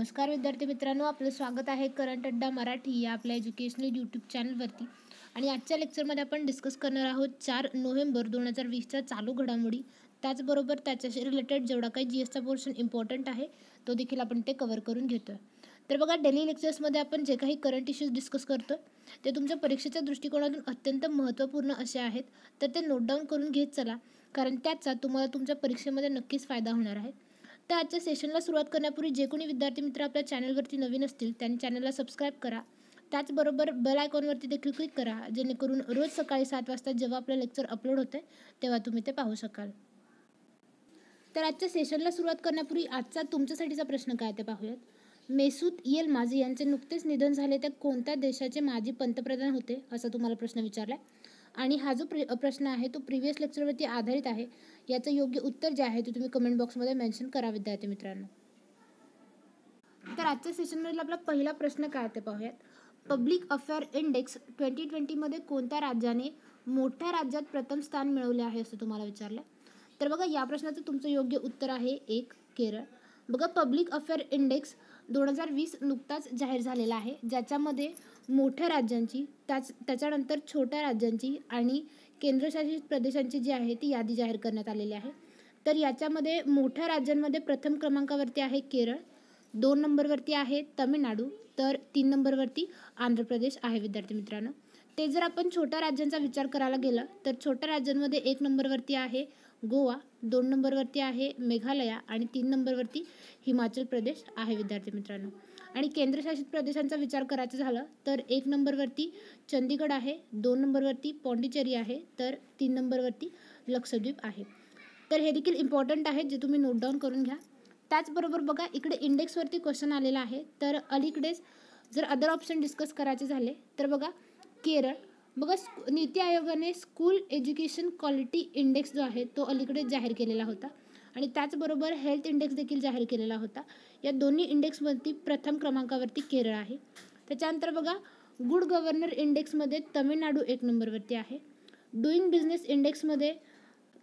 नमस्कार विद्यार्थी मित्रांनो आपलं स्वागत आहे करंट अड्डा मराठी या आपल्या एज्युकेशनल यूट्यूब चॅनलवरती आणि आजच्या लेक्चरमध्ये आपण डिस्कस करणार आहोत चार नोव्हेंबर दोन हजार वीसच्या चालू घडामोडी त्याचबरोबर त्याच्याशी रिलेटेड जेवढा काही जी एसचा पोर्शन इम्पॉर्टंट आहे तो देखील आपण ते कवर करून घेतो तर बघा डेली लेक्चर्समध्ये आपण जे काही करंट इश्यूज डिस्कस करतो ते तुमच्या परीक्षेच्या दृष्टिकोनातून अत्यंत महत्त्वपूर्ण असे आहेत तर ते नोट डाऊन करून घेत चला कारण त्याचा तुम्हाला तुमच्या परीक्षेमध्ये नक्कीच फायदा होणार आहे तर आजच्या सेशनला सुरुवात करण्यापूर्वी जे कोणी विद्यार्थी मित्र आपल्या चॅनलवरती नवीन असतील त्यांनी चॅनलला सबस्क्राईब करा त्याचबरोबर बेल आयकॉनवरती देखील क्लिक करा जेणेकरून रोज सकाळी सात वाजता जेव्हा आपलं लेक्चर अपलोड होते तेव्हा तुम्ही ते पाहू शकाल तर आजच्या सेशनला सुरुवात करण्यापूर्वी आजचा तुमच्यासाठीचा प्रश्न काय ते पाहूयात मेसूत येल माझी यांचे नुकतेच निधन झाले त्या कोणत्या देशाचे माजी पंतप्रधान होते असा तुम्हाला प्रश्न विचारला आहे आणि हा जो प्रश्न आहे तो प्रिव्हियस लेक्चरवरती आधारित आहे याचं योग्य उत्तर जे आहे ते तुम्ही कमेंट बॉक्समध्ये मेन्शन करा विद्यार्थी मित्रांनो तर आजच्या सेशनमधला आपला पहिला प्रश्न काय ते पाहूयात पब्लिक अफेअर इंडेक्स ट्वेंटी ट्वेंटीमध्ये कोणत्या राज्याने मोठ्या राज्यात प्रथम स्थान मिळवले आहे असं तुम्हाला विचारलं तर बघा या प्रश्नाचं तुमचं योग्य उत्तर आहे एक केरळ बघा पब्लिक अफेअर इंडेक्स दोन हजार वीस नुकताच जाहीर झालेला आहे ज्याच्यामध्ये मोठ्या राज्यांची त्याच त्याच्यानंतर छोट्या राज्यांची आणि केंद्रशासित प्रदेशांची जी आहे ती यादी जाहीर करण्यात आलेली आहे तर याच्यामध्ये मोठ्या राज्यांमध्ये प्रथम क्रमांकावरती आहे केरळ दोन नंबरवरती आहे तमिळनाडू तर तीन नंबरवरती आंध्र प्रदेश आहे विद्यार्थी मित्रांनो ते जर आपण छोट्या राज्यांचा विचार करायला गेलं तर छोट्या राज्यांमध्ये एक नंबरवरती आहे गोवा दोन नंबरवरती आहे मेघालया आणि तीन नंबरवरती हिमाचल प्रदेश आहे विद्यार्थी मित्रांनो आणि केंद्रशासित प्रदेशांचा विचार करायचं झाला तर एक नंबरवरती चंदीगड आहे दोन नंबरवरती पॉंडिचेरी आहे तर तीन नंबरवरती लक्षद्वीप आहे तर हे देखील इम्पॉर्टंट आहे जे तुम्ही नोट डाऊन करून घ्या त्याचबरोबर बघा इकडे इंडेक्सवरती क्वेश्चन आलेला आहे तर अलीकडेच जर अदर ऑप्शन डिस्कस करायचे झाले तर बघा केरळ बघा स्कू नीती आयोगाने स्कूल एज्युकेशन क्वालिटी इंडेक्स जो आहे तो अलीकडे जाहीर केलेला होता आणि त्याचबरोबर हेल्थ इंडेक्स देखील जाहीर केलेला होता या दोन्ही इंडेक्सवरती प्रथम क्रमांकावरती केरळ आहे त्याच्यानंतर बघा गुड गव्हर्नर इंडेक्समध्ये तमिळनाडू एक नंबरवरती आहे डुईंग बिझनेस इंडेक्समध्ये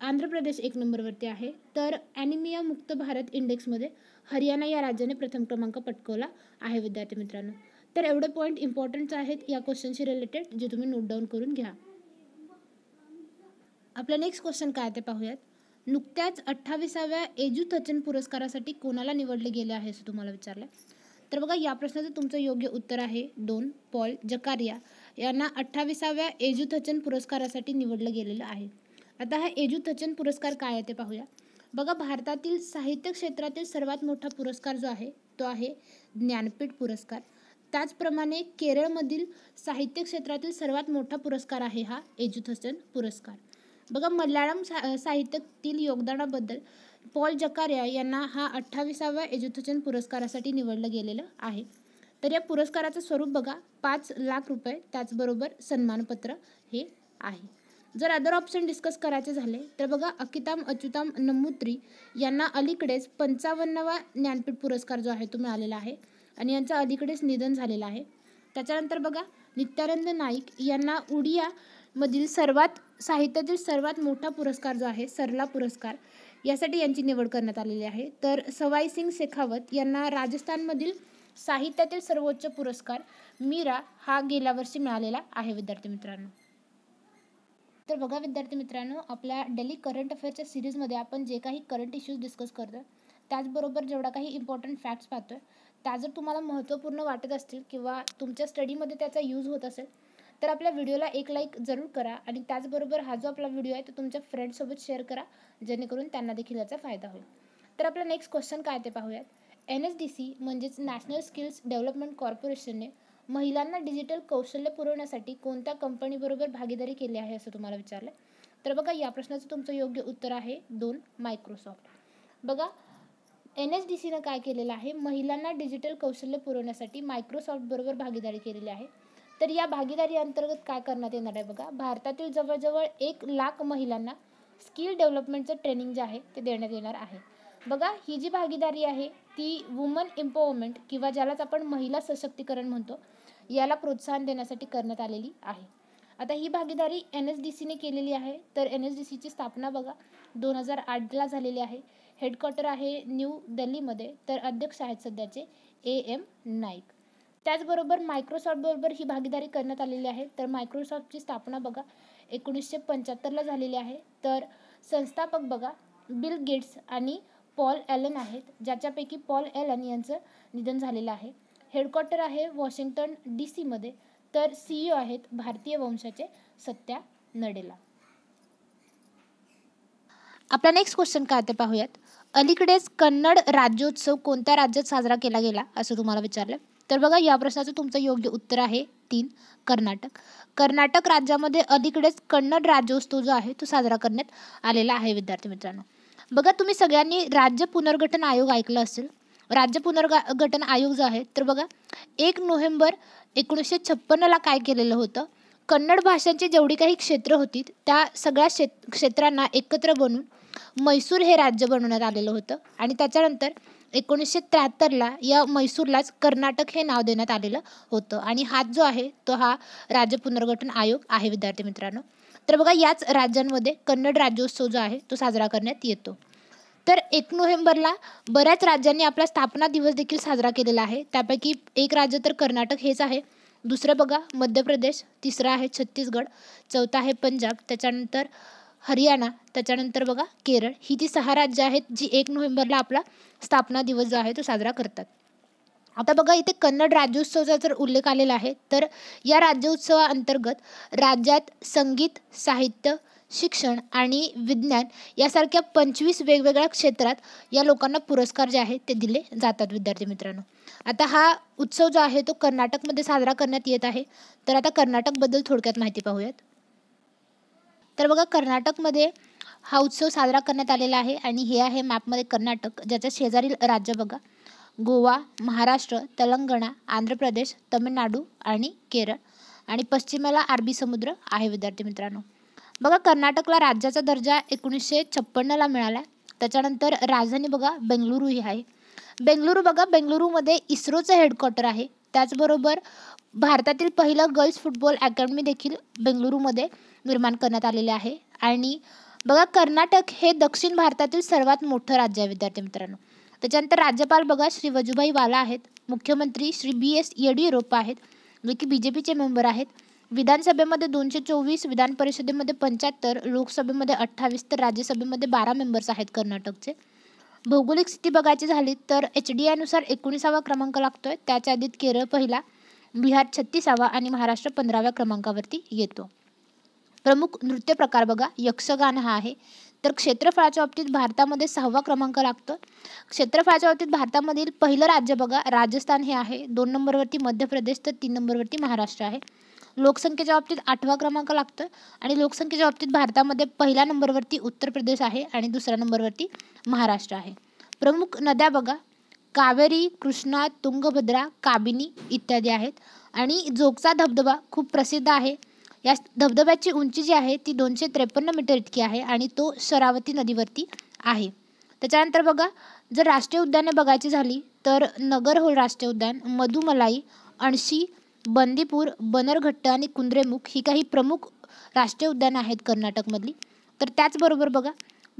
आंध्र प्रदेश एक नंबरवरती आहे तर ॲनिमिया मुक्त भारत इंडेक्समध्ये हरियाणा या राज्याने प्रथम क्रमांक पटकवला आहे विद्यार्थी मित्रांनो तर एवढे पॉईंट इम्पॉर्टंट आहेत या क्वेश्चनशी रिलेटेड जे तुम्ही नोट डाऊन करून घ्या आपला नेक्स्ट क्वेश्चन काय ते पाहूयात नुकत्याच अठ्ठावीसाव्या एजू थचन पुरस्कारासाठी कोणाला निवडले गेले आहे असं तुम्हाला विचारलं तर बघा या प्रश्नाचं तुमचं योग्य उत्तर आहे दोन पॉल जकारिया यांना अठ्ठावीसाव्या एजू थचन पुरस्कारासाठी निवडलं गेलेलं आहे आता हा एजू थचन पुरस्कार काय आहे ते पाहूया बघा भारतातील साहित्य क्षेत्रातील सर्वात मोठा पुरस्कार जो आहे तो आहे ज्ञानपीठ पुरस्कार त्याचप्रमाणे केरळमधील साहित्य क्षेत्रातील सर्वात मोठा पुरस्कार आहे हा थचन पुरस्कार बघा मल्याळम सा साहित्यातील योगदानाबद्दल पॉल जकारिया यांना हा अठ्ठावीसाव्या एज्युथचन पुरस्कारासाठी निवडलं गेलेलं आहे तर या पुरस्काराचं स्वरूप बघा पाच लाख रुपये त्याचबरोबर सन्मानपत्र हे आहे जर अदर ऑप्शन डिस्कस करायचे झाले तर बघा अकिताम अच्युताम नमुत्री यांना अलीकडेच पंचावन्नवा ज्ञानपीठ पुरस्कार जो आहे तो मिळालेला आहे आणि यांचं अलीकडेच निधन झालेलं आहे त्याच्यानंतर बघा नित्यानंद नाईक यांना उडिया मधील सर्वात साहित्यातील सर्वात मोठा पुरस्कार जो आहे सरला पुरस्कार यासाठी यांची निवड करण्यात आलेली आहे तर सवाई सिंग शेखावत यांना राजस्थानमधील साहित्यातील सर्वोच्च पुरस्कार मीरा हा गेल्या वर्षी मिळालेला आहे विद्यार्थी मित्रांनो तर बघा विद्यार्थी मित्रांनो आपल्या डेली करंट अफेअरच्या सिरीजमध्ये आपण जे काही करंट इश्यूज डिस्कस करतो त्याचबरोबर जेवढा काही इम्पॉर्टंट फॅक्ट्स पाहतो त्या जर तुम्हाला महत्त्वपूर्ण वाटत असतील किंवा तुमच्या स्टडीमध्ये त्याचा यूज होत असेल तर आपल्या व्हिडिओला एक लाईक जरूर करा आणि त्याचबरोबर हा जो आपला व्हिडिओ आहे तो तुमच्या फ्रेंडसोबत शेअर करा जेणेकरून त्यांना देखील याचा फायदा होईल तर आपला नेक्स्ट क्वेश्चन काय ते पाहूयात एन एस डी सी म्हणजेच नॅशनल स्किल्स डेव्हलपमेंट कॉर्पोरेशनने महिलांना डिजिटल कौशल्य पुरवण्यासाठी कोणत्या कंपनीबरोबर भागीदारी केली आहे असं तुम्हाला विचारलं तर बघा या प्रश्नाचं तुमचं योग्य उत्तर आहे दोन मायक्रोसॉफ्ट बघा एन एस डी सीनं काय केलेलं आहे महिलांना डिजिटल कौशल्य पुरवण्यासाठी मायक्रोसॉफ्टबरोबर भागीदारी केलेली आहे तर या भागीदारी अंतर्गत काय करण्यात येणार आहे बघा भारतातील जवळजवळ एक लाख महिलांना स्किल डेव्हलपमेंटचं ट्रेनिंग जे आहे ते देण्यात येणार आहे बघा ही जी भागीदारी आहे ती वुमन एम्पॉवरमेंट किंवा ज्यालाच आपण महिला सशक्तीकरण म्हणतो याला प्रोत्साहन देण्यासाठी करण्यात आलेली आहे आता ही भागीदारी एन एस डी सीने केलेली आहे तर एन एस डी सीची स्थापना बघा दोन हजार आठला झालेली आहे हेडक्वार्टर आहे न्यू दिल्लीमध्ये तर अध्यक्ष आहेत सध्याचे ए एम नाईक त्याचबरोबर मायक्रोसॉफ्टबरोबर ही भागीदारी करण्यात आलेली आहे तर मायक्रोसॉफ्टची स्थापना बघा एकोणीसशे पंच्याहत्तरला झालेली आहे तर संस्थापक बघा बिल गेट्स आणि पॉल ॲलन आहेत ज्याच्यापैकी पॉल एलन यांचं निधन झालेलं आहे हेडक्वार्टर आहे वॉशिंग्टन डी सीमध्ये तर सीईओ e आहेत भारतीय वंशाचे सत्या नडेला आपला नेक्स्ट क्वेश्चन काय ते पाहूयात अलीकडेच कन्नड राज्योत्सव कोणत्या राज्यात साजरा केला गेला असं तुम्हाला विचारलं तर बघा या प्रश्नाचं तुमचं योग्य उत्तर आहे तीन कर्नाटक कर्नाटक राज्यामध्ये अलीकडेच कन्नड राज्योत्सव जो आहे तो साजरा करण्यात आलेला आहे विद्यार्थी मित्रांनो बघा तुम्ही सगळ्यांनी राज्य पुनर्गठन आयोग ऐकलं असेल राज्य पुनर्गठन आयोग जो आहे तर बघा एक नोव्हेंबर एकोणीसशे छप्पनला काय केलेलं होतं कन्नड भाषांची जेवढी काही क्षेत्र होती त्या सगळ्या क्षेत्रांना एकत्र बनून मैसूर हे राज्य बनवण्यात आलेलं होतं आणि त्याच्यानंतर एकोणीसशे त्र्याहत्तरला या मैसूरलाच कर्नाटक हे नाव देण्यात आलेलं होतं आणि हात जो आहे तो हा राज्य पुनर्गठन आयोग आहे विद्यार्थी मित्रांनो तर बघा याच राज्यांमध्ये कन्नड राज्योत्सव जो आहे तो साजरा करण्यात येतो तर एक नोव्हेंबरला बऱ्याच राज्यांनी आपला स्थापना दिवस देखील साजरा केलेला आहे त्यापैकी एक राज्य तर कर्नाटक हेच आहे दुसरं बघा मध्य प्रदेश तिसरा आहे छत्तीसगड चौथा आहे पंजाब त्याच्यानंतर हरियाणा त्याच्यानंतर बघा केरळ ही ती सहा राज्य आहेत जी एक नोव्हेंबरला आपला स्थापना दिवस जो आहे तो साजरा करतात आता बघा इथे कन्नड राज्योत्सवाचा जर उल्लेख आलेला आहे तर या राज्योत्सवाअंतर्गत राज्यात संगीत साहित्य शिक्षण आणि विज्ञान यासारख्या पंचवीस वेगवेगळ्या क्षेत्रात या लोकांना पुरस्कार जे आहेत ते दिले जातात विद्यार्थी मित्रांनो आता हा उत्सव जो आहे तो कर्नाटकमध्ये साजरा करण्यात येत आहे तर आता कर्नाटकबद्दल थोडक्यात माहिती पाहूयात तर बघा कर्नाटकमध्ये हा उत्सव साजरा करण्यात आलेला आहे आणि हे आहे मॅपमध्ये कर्नाटक ज्याच्या शेजारील राज्य बघा गोवा महाराष्ट्र तेलंगणा आंध्र प्रदेश तमिळनाडू आणि केरळ आणि पश्चिमेला अरबी समुद्र आहे विद्यार्थी मित्रांनो बघा कर्नाटकला राज्याचा दर्जा एकोणीसशे छप्पन्नला मिळाला त्याच्यानंतर राजधानी बघा बेंगलुरू ही आहे बेंगलुरू बघा बेंगलुरूमध्ये इस्रोचं हेडक्वार्टर आहे त्याचबरोबर भारतातील पहिलं गर्ल्स फुटबॉल अकॅडमी देखील बेंगलुरूमध्ये निर्माण करण्यात आलेले आहे आणि बघा कर्नाटक हे दक्षिण भारतातील सर्वात मोठं राज्य आहे विद्यार्थी मित्रांनो त्याच्यानंतर राज्यपाल बघा श्री वजुभाई वाला आहेत मुख्यमंत्री श्री बी एस येडियुरप्पा आहेत जे की बी जे पीचे मेंबर आहेत विधानसभेमध्ये दोनशे चोवीस विधान परिषदेमध्ये पंच्याहत्तर लोकसभेमध्ये अठ्ठावीस तर राज्यसभेमध्ये बारा मेंबर्स आहेत कर्नाटकचे भौगोलिक स्थिती बघायची झाली तर एच डी आयनुसार एकोणीसावा क्रमांक लागतोय त्याच्या आधीत केरळ पहिला बिहार छत्तीसावा आणि महाराष्ट्र पंधराव्या क्रमांकावरती येतो प्रमुख नृत्य प्रकार बघा यक्षगान हा आहे तर क्षेत्रफळाच्या बाबतीत भारतामध्ये सहावा क्रमांक लागतो क्षेत्रफळाच्या बाबतीत भारतामधील पहिलं राज्य बघा राजस्थान हे आहे दोन नंबरवरती मध्य प्रदेश तर तीन नंबरवरती महाराष्ट्र आहे लोकसंख्येच्या बाबतीत आठवा क्रमांक लागतो आणि लोकसंख्येच्या बाबतीत भारतामध्ये पहिल्या नंबरवरती उत्तर प्रदेश आहे आणि दुसऱ्या नंबरवरती महाराष्ट्र आहे प्रमुख नद्या बघा कावेरी कृष्णा तुंगभद्रा काबिनी इत्यादी आहेत आणि जोगचा धबधबा खूप प्रसिद्ध आहे या धबधब्याची उंची जी आहे ती दोनशे त्रेपन्न मीटर इतकी आहे आणि तो शरावती नदीवरती आहे त्याच्यानंतर बघा जर राष्ट्रीय उद्याने बघायची झाली तर नगरहोल राष्ट्रीय उद्यान मधुमलाई अणशी बंदीपूर बनरघट्ट आणि कुंद्रेमुख ही काही प्रमुख राष्ट्रीय उद्यानं आहेत कर्नाटकमधली तर त्याचबरोबर बघा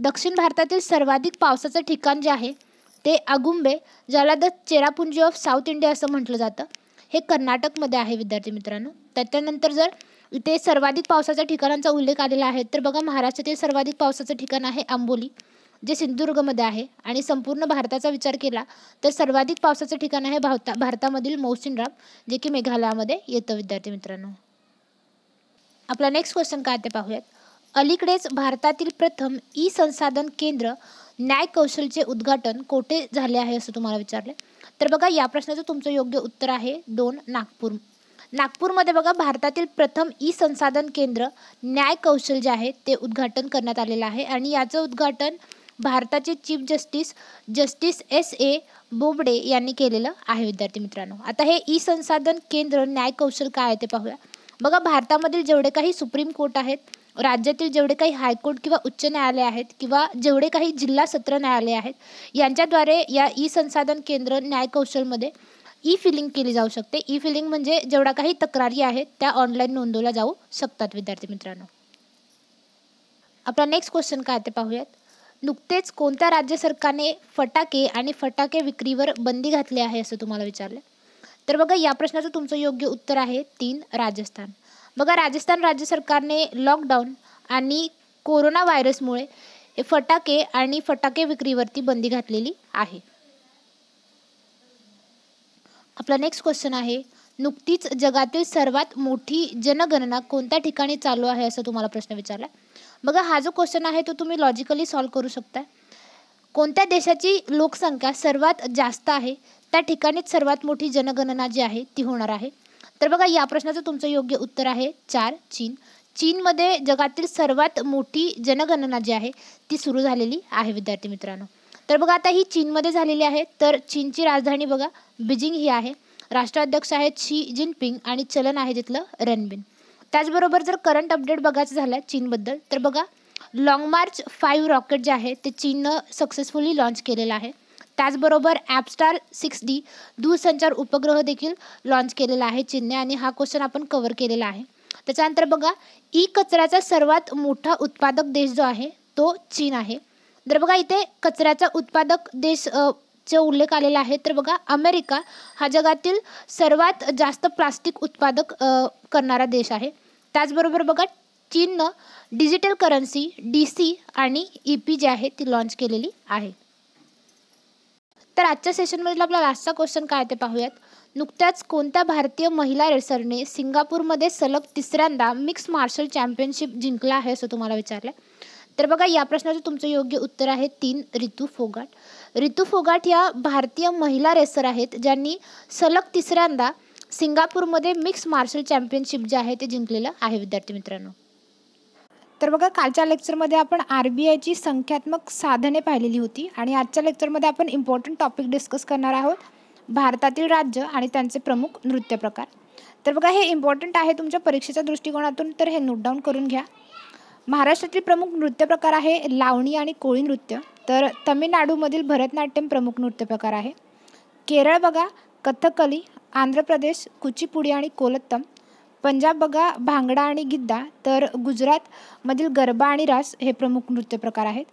दक्षिण भारतातील सर्वाधिक पावसाचं ठिकाण जे आहे ते आगुंबे ज्याला the Cherrapunji of south India असं म्हटलं जातं हे कर्नाटकमध्ये आहे विद्यार्थी मित्रांनो त्याच्यानंतर जर इथे सर्वाधिक पावसाच्या ठिकाणांचा उल्लेख आलेला आहे तर बघा महाराष्ट्रातील सर्वाधिक पावसाचं ठिकाण आहे आंबोली जे सिंधुदुर्गमध्ये आहे आणि संपूर्ण भारताचा विचार केला तर सर्वाधिक पावसाचं ठिकाण आहे भारता भारतामधील मौसिनराम जे की मेघालयामध्ये येतं विद्यार्थी मित्रांनो आपला नेक्स्ट क्वेश्चन काय ते पाहूयात अलीकडेच भारतातील प्रथम ई संसाधन केंद्र न्याय कौशलचे उद्घाटन कोठे झाले आहे असं तुम्हाला विचारलं तर बघा या प्रश्नाचं तुमचं योग्य उत्तर आहे दोन नागपूर नागपूरमध्ये बघा भारतातील प्रथम ई संसाधन केंद्र न्याय कौशल जे आहे ते उद्घाटन करण्यात आलेलं आहे आणि याचं उद्घाटन भारताचे chief justice justice S A Bobde यांनी केलेलं आहे विद्यार्थी मित्रांनो आता हे ई संसाधन केंद्र न्याय कौशल काय आहे ते पाहूया बघा भारतामधील जेवढे काही सुप्रीम कोर्ट आहेत राज्यातील जेवढे काही हायकोर्ट किंवा उच्च न्यायालय आहेत किंवा जेवढे काही जिल्हा सत्र न्यायालय आहेत यांच्याद्वारे या ई संसाधन केंद्र न्याय कौशलमध्ये ई फिलिंग केली जाऊ शकते ई फिलिंग म्हणजे जेवढा काही तक्रारी आहेत त्या ऑनलाईन नोंदवल्या जाऊ शकतात विद्यार्थी मित्रांनो आपला नेक्स्ट क्वेश्चन काय ते पाहूयात नुकतेच कोणत्या राज्य सरकारने फटाके आणि फटाके विक्रीवर बंदी घातली आहे असं तुम्हाला विचारलं तर बघा या प्रश्नाचं तुमचं योग्य उत्तर आहे तीन राजस्थान बघा राजस्थान राज्य सरकारने लॉकडाऊन आणि कोरोना व्हायरसमुळे फटाके आणि फटाके विक्रीवरती बंदी घातलेली आहे आपला नेक्स्ट क्वेश्चन आहे नुकतीच जगातील सर्वात मोठी जनगणना कोणत्या ठिकाणी चालू आहे असं तुम्हाला प्रश्न विचारला बघा हा जो क्वेश्चन आहे तो तुम्ही लॉजिकली सॉल्व्ह करू शकता कोणत्या देशाची लोकसंख्या सर्वात जास्त आहे त्या ठिकाणीच सर्वात मोठी जनगणना जी आहे ती होणार आहे तर बघा या प्रश्नाचं तुमचं योग्य उत्तर आहे चार चीन चीनमध्ये जगातील सर्वात मोठी जनगणना जी आहे ती सुरू झालेली आहे विद्यार्थी मित्रांनो तर बघा आता ही चीनमध्ये झालेली आहे तर चीनची राजधानी बघा बीजिंग ही आहे राष्ट्राध्यक्ष आहेत शी जिनपिंग आणि चलन आहे तिथलं रनबिन त्याचबरोबर जर करंट अपडेट बघायचं झालं चीनबद्दल तर बघा लाँग मार्च फाईव्ह रॉकेट जे आहे ते चीननं सक्सेसफुली लॉन्च केलेलं आहे त्याचबरोबर ॲपस्टार सिक्स डी दूरसंचार उपग्रह देखील लॉन्च केलेला आहे चीनने आणि हा क्वेश्चन आपण कवर केलेला आहे त्याच्यानंतर बघा ई कचऱ्याचा सर्वात मोठा उत्पादक देश जो आहे तो चीन आहे तर बघा इथे कचऱ्याचा उत्पादक देश चा उल्लेख आलेला आहे तर बघा अमेरिका हा जगातील सर्वात जास्त प्लास्टिक उत्पादक करणारा देश आहे त्याचबरोबर बघा चीननं डिजिटल करन्सी डी सी आणि ई पी जे आहे ती लॉन्च केलेली आहे तर आजच्या सेशनमधील आपला लास्टचा क्वेश्चन काय ते पाहूयात नुकत्याच कोणत्या भारतीय महिला रेसरने सिंगापूरमध्ये सलग तिसऱ्यांदा मिक्स मार्शल चॅम्पियनशिप जिंकला आहे असं तुम्हाला विचारलं तर बघा या प्रश्नाचं तुमचं योग्य उत्तर आहे तीन रितू फोगाट रितू फोगाट या भारतीय महिला रेसर आहेत ज्यांनी सलग तिसऱ्यांदा सिंगापूरमध्ये मिक्स मार्शल चॅम्पियनशिप जे आहे ते जिंकलेलं आहे विद्यार्थी मित्रांनो तर बघा कालच्या लेक्चरमध्ये आपण आर बी आयची संख्यात्मक साधने पाहिलेली होती आणि आजच्या लेक्चरमध्ये आपण इम्पॉर्टंट टॉपिक डिस्कस करणार आहोत भारतातील राज्य आणि त्यांचे प्रमुख नृत्य प्रकार तर बघा हे इम्पॉर्टंट आहे तुमच्या परीक्षेच्या दृष्टिकोनातून तर हे नोट डाऊन करून घ्या महाराष्ट्रातील प्रमुख नृत्य प्रकार आहे लावणी आणि कोळी नृत्य तर तमिळनाडूमधील भरतनाट्यम प्रमुख नृत्य प्रकार आहे केरळ बघा कथकली आंध्र प्रदेश कुचीपुडी आणि कोलत्तम पंजाब बघा भांगडा आणि गिद्दा तर गुजरातमधील गरबा आणि रास हे प्रमुख नृत्य प्रकार आहेत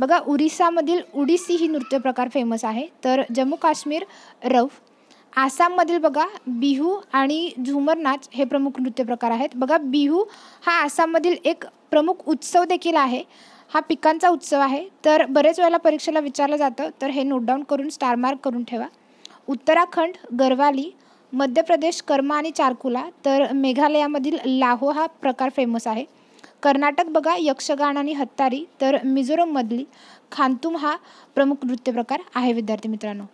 बघा उरिसामधील उडिसी ही नृत्य प्रकार फेमस आहे तर जम्मू काश्मीर रफ आसाममधील बघा बिहू आणि झुमर नाच हे प्रमुख नृत्य प्रकार आहेत बघा बिहू हा आसाममधील एक प्रमुख उत्सव देखील आहे हा पिकांचा उत्सव आहे तर बरेच वेळेला परीक्षेला विचारलं जातं तर हे नोट डाऊन करून स्टार मार्क करून ठेवा उत्तराखंड गरवाली मध्य प्रदेश कर्मा आणि चारकुला तर मेघालयामधील लाहो हा प्रकार फेमस आहे कर्नाटक बघा यक्षगान आणि हत्तारी तर मिझोरममधली खानतुम हा प्रमुख नृत्य प्रकार आहे विद्यार्थी मित्रांनो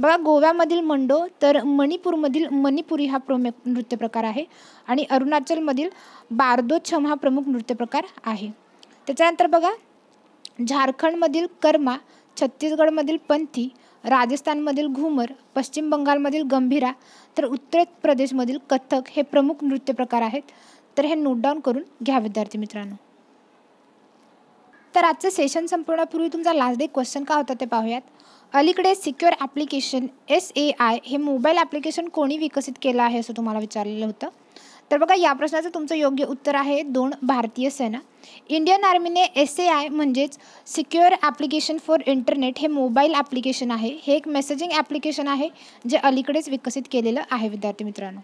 बघा गोव्यामधील मंडो तर मणिपूरमधील मणिपुरी हा प्रमुख प्रकार आहे आणि अरुणाचलमधील बारदोछम हा प्रमुख नृत्य प्रकार आहे त्याच्यानंतर बघा झारखंडमधील कर्मा छत्तीसगडमधील पंथी राजस्थानमधील घुमर पश्चिम बंगालमधील गंभीरा तर उत्तर प्रदेशमधील कथक हे प्रमुख नृत्य प्रकार आहेत तर हे नोट डाऊन करून घ्या विद्यार्थी मित्रांनो तर आजचं सेशन संपूर्णापूर्वी तुमचा लास्ट डे क्वेश्चन का होता ते पाहूयात अलीकडे secure application S A I हे मोबाईल ॲप्लिकेशन कोणी विकसित केलं आहे असं तुम्हाला विचारलेलं होतं तर बघा या प्रश्नाचं तुमचं योग्य उत्तर आहे दोन भारतीय सेना इंडियन आर्मीने एस ए आय म्हणजेच सिक्युअर ॲप्लिकेशन फॉर इंटरनेट हे मोबाईल ॲप्लिकेशन आहे हे एक मेसेजिंग ॲप्लिकेशन आहे जे अलीकडेच विकसित केलेलं आहे विद्यार्थी मित्रांनो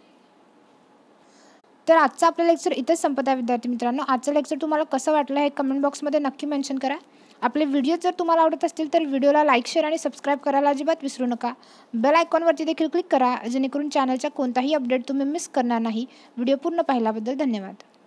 तर आजचा आपलं लेक्चर इथंच संपत आहे विद्यार्थी मित्रांनो आजचं लेक्चर तुम्हाला कसं वाटलं हे कमेंट बॉक्समध्ये नक्की मेन्शन करा आपले व्हिडिओ जर तुम्हाला आवडत असतील तर व्हिडिओला लाईक शेअर आणि सबस्क्राईब करायला अजिबात विसरू नका बेल आयकॉनवरती देखील क्लिक करा जेणेकरून चॅनलचा कोणताही अपडेट तुम्ही मिस करणार नाही व्हिडिओ पूर्ण पाहिल्याबद्दल धन्यवाद